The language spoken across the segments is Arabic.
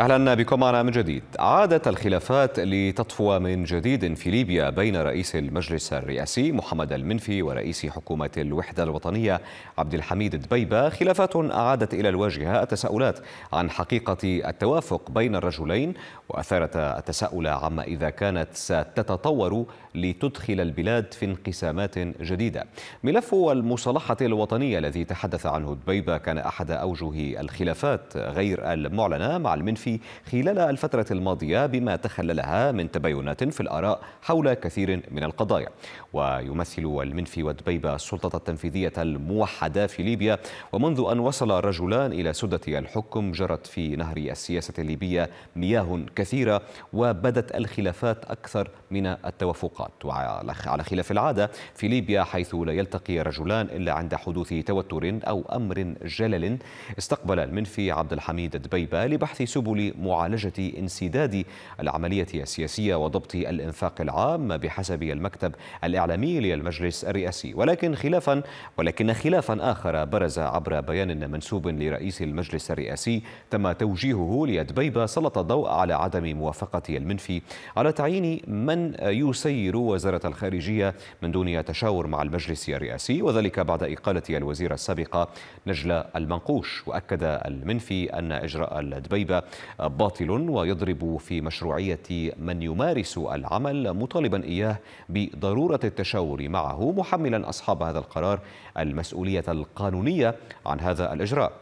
اهلا بكم معنا من جديد. عادت الخلافات لتطفو من جديد في ليبيا بين رئيس المجلس الرئاسي محمد المنفي ورئيس حكومه الوحده الوطنيه عبد الحميد دبيبه، خلافات اعادت الى الواجهه التساؤلات عن حقيقه التوافق بين الرجلين واثارت التساؤل عما اذا كانت ستتطور لتدخل البلاد في انقسامات جديده. ملف المصالحه الوطنيه الذي تحدث عنه دبيبه كان احد اوجه الخلافات غير المعلنه مع المنفي الصحفي خلال الفترة الماضية بما تخللها من تباينات في الآراء حول كثير من القضايا ويمثل المنفي ودبيبة السلطة التنفيذية الموحدة في ليبيا ومنذ أن وصل رجلان إلى سدة الحكم جرت في نهر السياسة الليبية مياه كثيرة وبدت الخلافات أكثر من التوافقات وعلى خلاف العادة في ليبيا حيث لا يلتقي رجلان إلا عند حدوث توتر أو أمر جلل استقبل المنفي عبد الحميد دبيبة لبحث سبل سبل معالجة انسداد العملية السياسية وضبط الإنفاق العام بحسب المكتب الإعلامي للمجلس الرئاسي ولكن خلافا ولكن خلافا آخر برز عبر بيان منسوب لرئيس المجلس الرئاسي تم توجيهه ليدبيبة سلط الضوء على عدم موافقة المنفي على تعيين من يسير وزارة الخارجية من دون تشاور مع المجلس الرئاسي وذلك بعد إقالة الوزيرة السابقة نجلة المنقوش وأكد المنفي أن إجراء الدبيبة باطل ويضرب في مشروعية من يمارس العمل مطالبا إياه بضرورة التشاور معه محملا أصحاب هذا القرار المسؤولية القانونية عن هذا الإجراء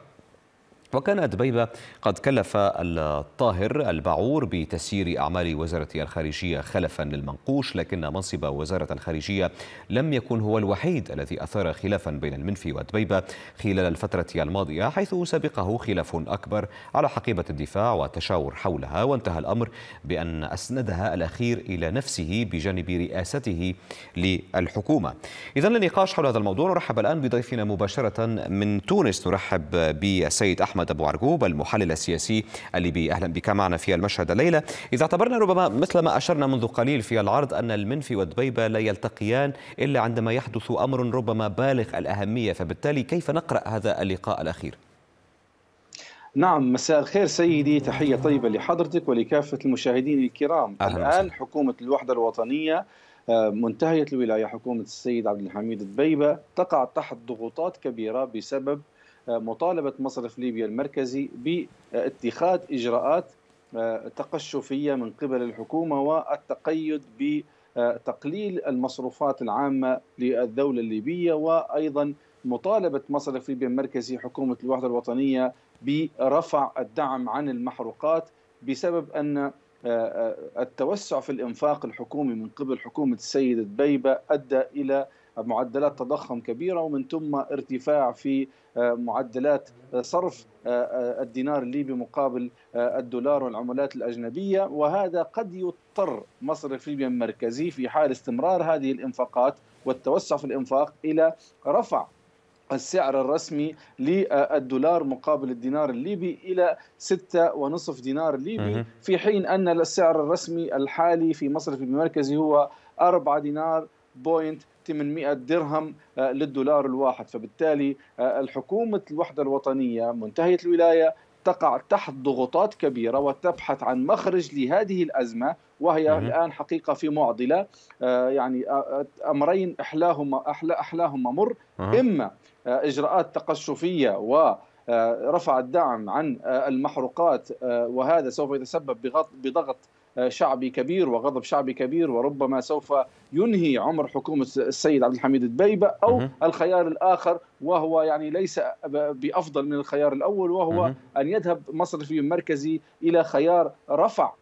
وكان دبيبة قد كلف الطاهر البعور بتسيير أعمال وزارة الخارجية خلفا للمنقوش لكن منصب وزارة الخارجية لم يكن هو الوحيد الذي أثار خلافا بين المنفي ودبيبة خلال الفترة الماضية حيث سبقه خلاف أكبر على حقيبة الدفاع والتشاور حولها وانتهى الأمر بأن أسندها الأخير إلى نفسه بجانب رئاسته للحكومة إذا النقاش حول هذا الموضوع نرحب الآن بضيفنا مباشرة من تونس نرحب بالسيد أحمد محمد أبو عرجوب المحلل السياسي الليبي أهلا بك معنا في المشهد الليلة إذا اعتبرنا ربما مثل ما أشرنا منذ قليل في العرض أن المنفي ودبيبه لا يلتقيان إلا عندما يحدث أمر ربما بالغ الأهمية فبالتالي كيف نقرأ هذا اللقاء الأخير؟ نعم مساء الخير سيدي تحية طيبة لحضرتك ولكافة المشاهدين الكرام الآن حكومة الوحدة الوطنية آه، منتهية الولاية حكومة السيد عبد الحميد دبيبة تقع تحت ضغوطات كبيرة بسبب مطالبه مصرف ليبيا المركزي باتخاذ اجراءات آه، تقشفيه من قبل الحكومه والتقيد بتقليل المصروفات العامه للدوله الليبيه وايضا مطالبه مصرف ليبيا المركزي حكومه الوحده الوطنيه برفع الدعم عن المحروقات بسبب ان آه، آه، التوسع في الانفاق الحكومي من قبل حكومه السيد دبيبه ادى الى معدلات تضخم كبيرة ومن ثم ارتفاع في آه، معدلات آه، صرف آه، الدينار الليبي مقابل الدولار والعملات الأجنبية وهذا قد يضطر مصرف ليبيا المركزي في حال استمرار هذه الإنفاقات والتوسع في الإنفاق إلى رفع السعر الرسمي للدولار مقابل الدينار الليبي الى ستة ونصف دينار ليبي في حين ان السعر الرسمي الحالي في مصرف المركزي هو 4 دينار بوينت 800 درهم آه، للدولار الواحد فبالتالي آه، الحكومة الوحدة الوطنية منتهية الولاية تقع تحت ضغوطات كبيرة وتبحث عن مخرج لهذه الأزمة وهي الآن حقيقة في معضلة آه، يعني أمرين إحلاهما, أحلى أحلاهما مر إما إجراءات تقشفية و رفع الدعم عن المحروقات وهذا سوف يتسبب بضغط آه، شعبي كبير وغضب شعبي كبير وربما سوف ينهي عمر حكومه السيد عبد الحميد الدبيبه او مه. الخيار الاخر وهو يعني ليس بافضل من الخيار الاول وهو مه. ان يذهب مصرفي مركزي الى خيار رفع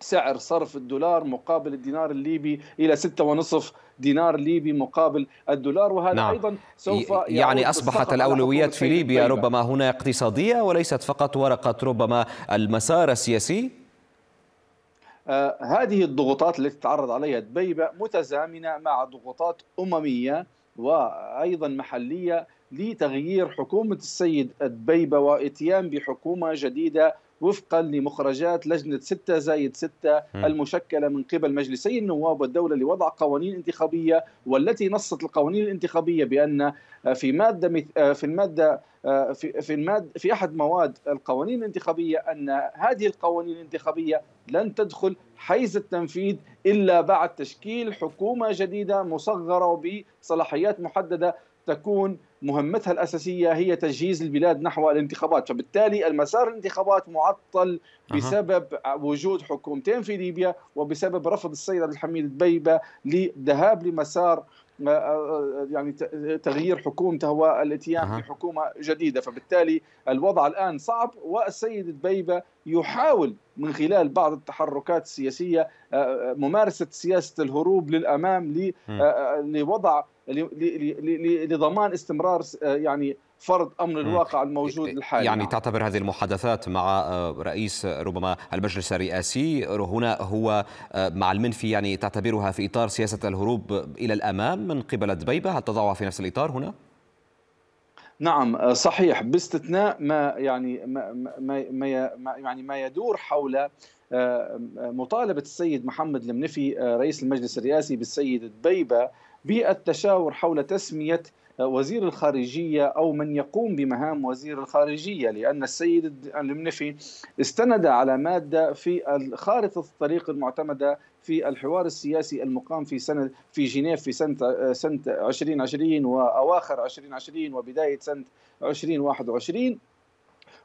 سعر صرف الدولار مقابل الدينار الليبي الى ستة ونصف دينار ليبي مقابل الدولار وهذا نعم. ايضا سوف يعني اصبحت الاولويات في ليبيا ربما هنا اقتصاديه وليست فقط ورقه ربما المسار السياسي آه، هذه الضغوطات التي تعرض عليها دبي متزامنه مع ضغوطات امميه وايضا محليه لتغيير حكومه السيد دبيبه واتيان بحكومه جديده وفقا لمخرجات لجنه 6 زائد 6 المشكله من قبل مجلسي النواب والدوله لوضع قوانين انتخابيه والتي نصت القوانين الانتخابيه بان في ماده آه، في الماده آه، في في الماد في احد مواد القوانين الانتخابيه ان هذه القوانين الانتخابيه لن تدخل حيز التنفيذ الا بعد تشكيل حكومه جديده مصغره وبصلاحيات محدده تكون مهمتها الاساسيه هي تجهيز البلاد نحو الانتخابات، فبالتالي المسار الانتخابات معطل بسبب وجود حكومتين في ليبيا وبسبب رفض السيد عبد الحميد البيبه للذهاب لمسار يعني تغيير حكومته والاتيان حكومه جديده فبالتالي الوضع الان صعب والسيد دبيبه يحاول من خلال بعض التحركات السياسيه آه، آه، ممارسه سياسه الهروب للامام آه، لوضع لضمان استمرار يعني فرض امن الواقع الموجود إيه، الحالي يعني نعم. تعتبر هذه المحادثات مع رئيس ربما المجلس الرئاسي هنا هو مع المنفي يعني تعتبرها في اطار سياسه الهروب الى الامام من قبل دبيبه هل تضعها في نفس الاطار هنا؟ نعم آه، صحيح باستثناء ما يعني ما, ما, ما يعني ما يدور حول آه، مطالبه السيد محمد المنفي آه، رئيس المجلس الرئاسي بالسيد دبيبه بالتشاور حول تسميه آه، وزير الخارجية أو من يقوم بمهام وزير الخارجية لأن السيد المنفي استند على مادة في خارطة الطريق المعتمدة في الحوار السياسي المقام في سنة في جنيف في سنة آه، سنة 2020 وأواخر 2020 وبداية سنة 2021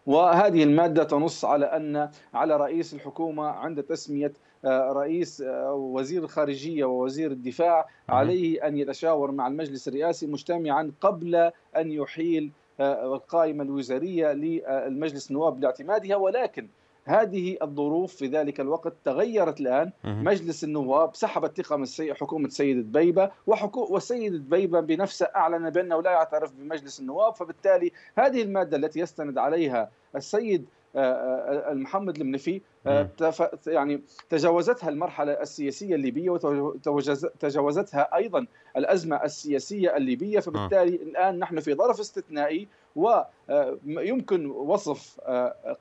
وهذه المادة تنص على أن على رئيس الحكومة عند تسمية آه، رئيس آه، وزير الخارجية ووزير الدفاع عليه أن يتشاور مع المجلس الرئاسي مجتمعا قبل أن يحيل آه، القائمة الوزارية للمجلس النواب لاعتمادها ولكن هذه الظروف في ذلك الوقت تغيرت الآن مجلس النواب سحب الثقة من حكومة سيد دبيبة وسيد دبيبة بنفسه أعلن بأنه لا يعترف بمجلس النواب فبالتالي هذه المادة التي يستند عليها السيد آه، آه، آه، محمد المنفي يعني تجاوزتها المرحلة السياسية الليبية وتجاوزتها أيضا الأزمة السياسية الليبية فبالتالي الآن نحن في ظرف استثنائي ويمكن وصف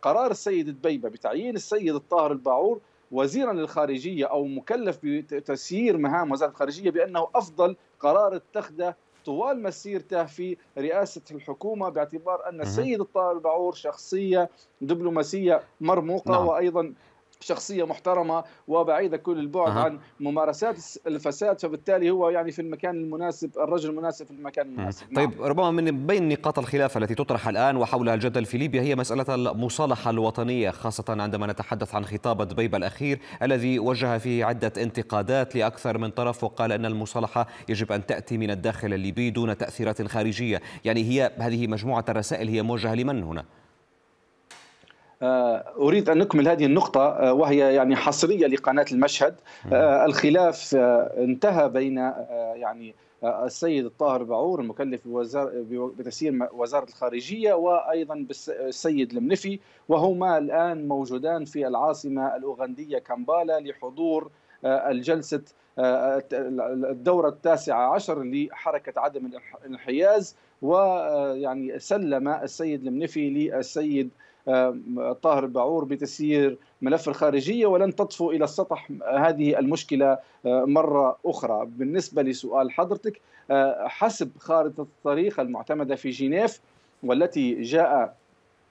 قرار السيد دبيبة بتعيين السيد الطاهر الباعور وزيرا للخارجية أو مكلف بتسيير مهام وزارة الخارجية بأنه أفضل قرار اتخذه طوال مسيرته في رئاسة الحكومة باعتبار أن السيد الطاهر بعور شخصية دبلوماسية مرموقة نعم. وأيضا شخصيه محترمه وبعيده كل البعد أه. عن ممارسات الفساد فبالتالي هو يعني في المكان المناسب الرجل المناسب في المكان المناسب أه. طيب نعم. ربما من بين نقاط الخلاف التي تطرح الان وحولها الجدل في ليبيا هي مساله المصالحه الوطنيه خاصه عندما نتحدث عن خطاب دبيب الاخير الذي وجه فيه عده انتقادات لاكثر من طرف وقال ان المصالحه يجب ان تاتي من الداخل الليبي دون تاثيرات خارجيه يعني هي هذه مجموعه الرسائل هي موجهه لمن هنا آه، اريد ان اكمل هذه النقطه آه، وهي يعني حصريه لقناه المشهد آه، الخلاف انتهى بين يعني السيد الطاهر بعور المكلف بتسيير وزارة الخارجية وأيضا بالسيد المنفي وهما الآن موجودان في العاصمة الأوغندية كامبالا لحضور الجلسة الدورة التاسعة عشر لحركة عدم الانحياز ويعني سلم السيد المنفي للسيد طاهر بعور بتسيير ملف الخارجيه ولن تطفو الى السطح هذه المشكله آه، مره اخرى بالنسبه لسؤال حضرتك آه، حسب خارطه الطريق المعتمده في جنيف والتي جاء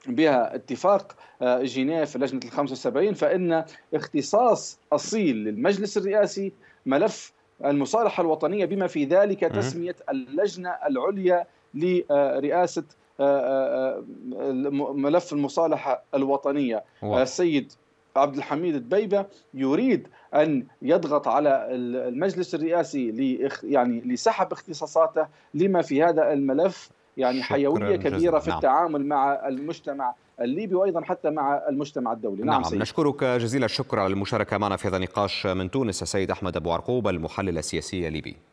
بها اتفاق آه، جنيف لجنه ال 75 فان اختصاص اصيل للمجلس الرئاسي ملف المصالحه الوطنيه بما في ذلك تسميه اللجنه العليا لرئاسه آه، آه، آه، ملف المصالحه الوطنيه السيد عبد الحميد البيبة يريد ان يضغط على المجلس الرئاسي يعني لسحب اختصاصاته لما في هذا الملف يعني حيويه كبيره جزء. في نعم. التعامل مع المجتمع الليبي وايضا حتى مع المجتمع الدولي نعم, نعم سيد. نشكرك جزيل الشكر على المشاركه معنا في هذا النقاش من تونس السيد احمد ابو عرقوب المحلل السياسي الليبي